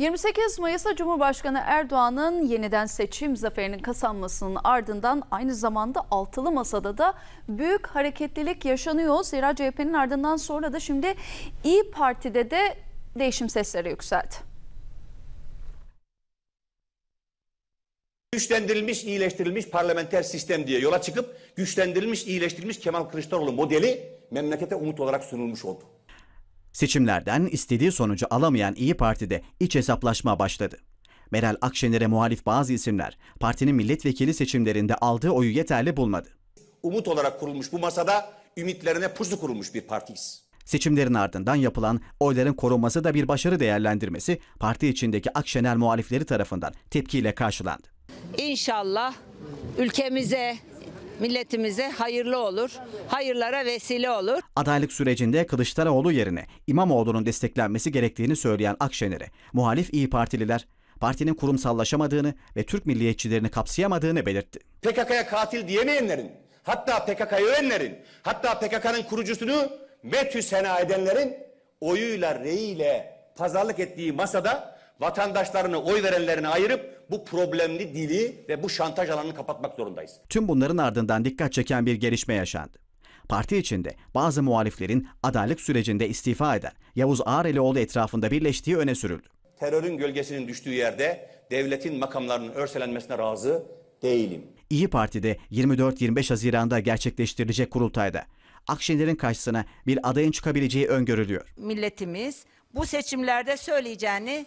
28 Mayıs'ta Cumhurbaşkanı Erdoğan'ın yeniden seçim zaferinin kazanmasının ardından aynı zamanda altılı masada da büyük hareketlilik yaşanıyor. Zira CHP'nin ardından sonra da şimdi İyi Parti'de de değişim sesleri yükseldi. Güçlendirilmiş, iyileştirilmiş parlamenter sistem diye yola çıkıp güçlendirilmiş, iyileştirilmiş Kemal Kılıçdaroğlu modeli memlekete umut olarak sunulmuş oldu. Seçimlerden istediği sonucu alamayan İyi Parti'de iç hesaplaşma başladı. Meral Akşener'e muhalif bazı isimler partinin milletvekili seçimlerinde aldığı oyu yeterli bulmadı. Umut olarak kurulmuş bu masada ümitlerine pusu kurulmuş bir partiyiz. Seçimlerin ardından yapılan oyların korunması da bir başarı değerlendirmesi parti içindeki Akşener muhalifleri tarafından tepkiyle karşılandı. İnşallah ülkemize, milletimize hayırlı olur, hayırlara vesile olur. Adaylık sürecinde Kılıçdaroğlu yerine İmamoğlu'nun desteklenmesi gerektiğini söyleyen Akşener'e muhalif İyi Partililer partinin kurumsallaşamadığını ve Türk milliyetçilerini kapsayamadığını belirtti. PKK'ya katil diyemeyenlerin, hatta PKK'yı övenlerin, hatta PKK'nın kurucusunu METÜ sena edenlerin oyuyla, reyiyle pazarlık ettiği masada vatandaşlarını oy verenlerini ayırıp bu problemli dili ve bu şantaj alanını kapatmak zorundayız. Tüm bunların ardından dikkat çeken bir gelişme yaşandı. Parti içinde bazı muhaliflerin adalet sürecinde istifa eden Yavuz Ağrelioğlu etrafında birleştiği öne sürüldü. Terörün gölgesinin düştüğü yerde devletin makamlarının örselenmesine razı değilim. İyi Parti'de 24-25 Haziran'da gerçekleştirilecek kurultayda Akşener'in karşısına bir adayın çıkabileceği öngörülüyor. Milletimiz bu seçimlerde söyleyeceğini